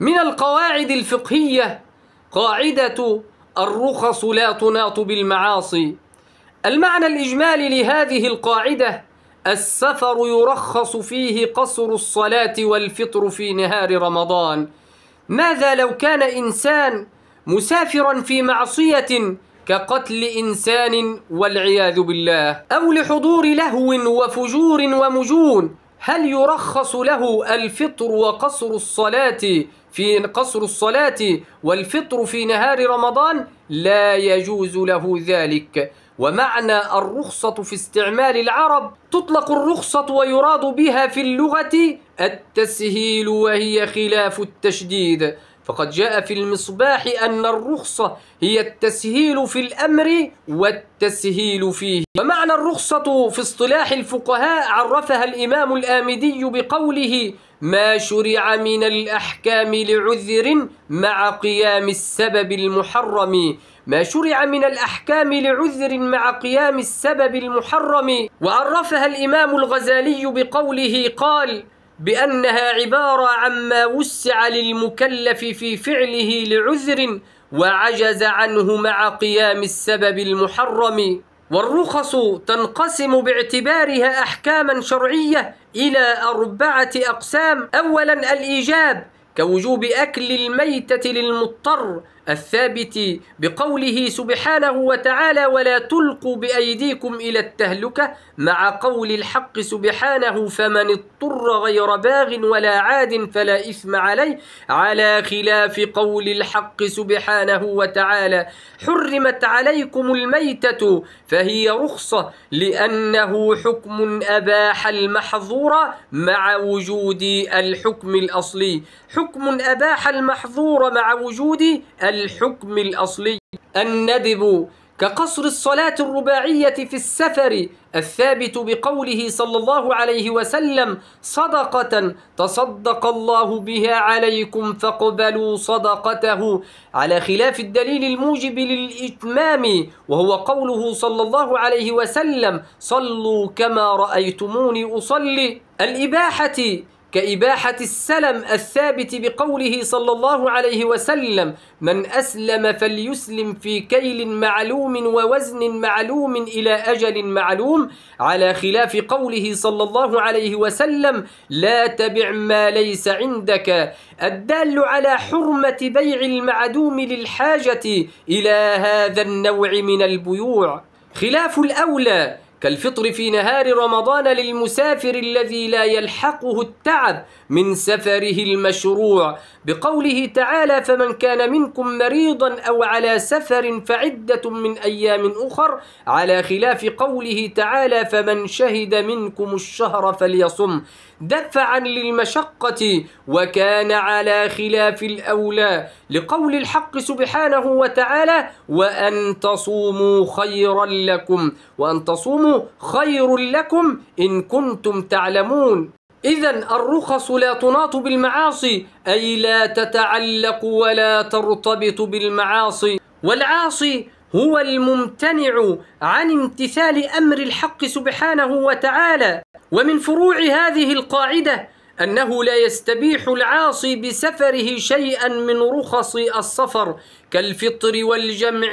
من القواعد الفقهية قاعدة الرخص لا تناط بالمعاصي المعنى الإجمالي لهذه القاعدة السفر يرخص فيه قصر الصلاة والفطر في نهار رمضان ماذا لو كان إنسان مسافرا في معصية كقتل إنسان والعياذ بالله أو لحضور لهو وفجور ومجون هل يرخص له الفطر وقصر الصلاة في قصر الصلاة والفطر في نهار رمضان؟ لا يجوز له ذلك ومعنى الرخصة في استعمال العرب تطلق الرخصة ويراد بها في اللغة التسهيل وهي خلاف التشديد فقد جاء في المصباح أن الرخصة هي التسهيل في الأمر والتسهيل فيه ومعنى الرخصة في اصطلاح الفقهاء عرفها الإمام الآمدي بقوله ما شرع من الأحكام لعذر مع قيام السبب المحرم ما شرع من الأحكام لعذر مع قيام السبب المحرم وعرفها الإمام الغزالي بقوله قال بأنها عبارة عما وسع للمكلف في فعله لعذر وعجز عنه مع قيام السبب المحرم والرخص تنقسم باعتبارها أحكاما شرعية إلى أربعة أقسام أولا الإيجاب كوجوب أكل الميتة للمضطر الثابت بقوله سبحانه وتعالى ولا تلقوا بأيديكم إلى التهلكة مع قول الحق سبحانه فمن اضطر غير باغ ولا عاد فلا إثم عليه على خلاف قول الحق سبحانه وتعالى حرمت عليكم الميتة فهي رخصة لأنه حكم أباح المحظور مع وجود الحكم الأصلي حكم أباح المحظور مع وجود الحكم الأصلي الندب كقصر الصلاة الرباعية في السفر الثابت بقوله صلى الله عليه وسلم صدقة تصدق الله بها عليكم فاقبلوا صدقته على خلاف الدليل الموجب للإتمام وهو قوله صلى الله عليه وسلم صلوا كما رأيتموني أصلي الإباحة كإباحة السلم الثابت بقوله صلى الله عليه وسلم من أسلم فليسلم في كيل معلوم ووزن معلوم إلى أجل معلوم على خلاف قوله صلى الله عليه وسلم لا تبع ما ليس عندك الدال على حرمة بيع المعدوم للحاجة إلى هذا النوع من البيوع خلاف الأولى كالفطر في نهار رمضان للمسافر الذي لا يلحقه التعب من سفره المشروع بقوله تعالى فمن كان منكم مريضا أو على سفر فعدة من أيام أخر على خلاف قوله تعالى فمن شهد منكم الشهر فليصم دفعا للمشقة وكان على خلاف الأولى لقول الحق سبحانه وتعالى وأن تصوموا خيرا لكم وأن تصوموا خير لكم إن كنتم تعلمون إذا الرخص لا تناط بالمعاصي أي لا تتعلق ولا ترتبط بالمعاصي والعاصي هو الممتنع عن امتثال أمر الحق سبحانه وتعالى ومن فروع هذه القاعدة أنه لا يستبيح العاصي بسفره شيئا من رخص السفر كالفطر والجمع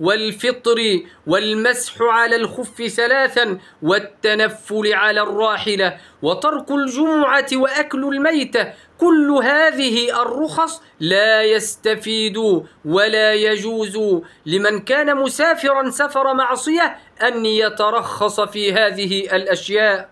والفطر والمسح على الخف ثلاثا والتنفل على الراحلة وترك الجمعة وأكل الميتة كل هذه الرخص لا يستفيد ولا يجوز لمن كان مسافرا سفر معصية أن يترخص في هذه الأشياء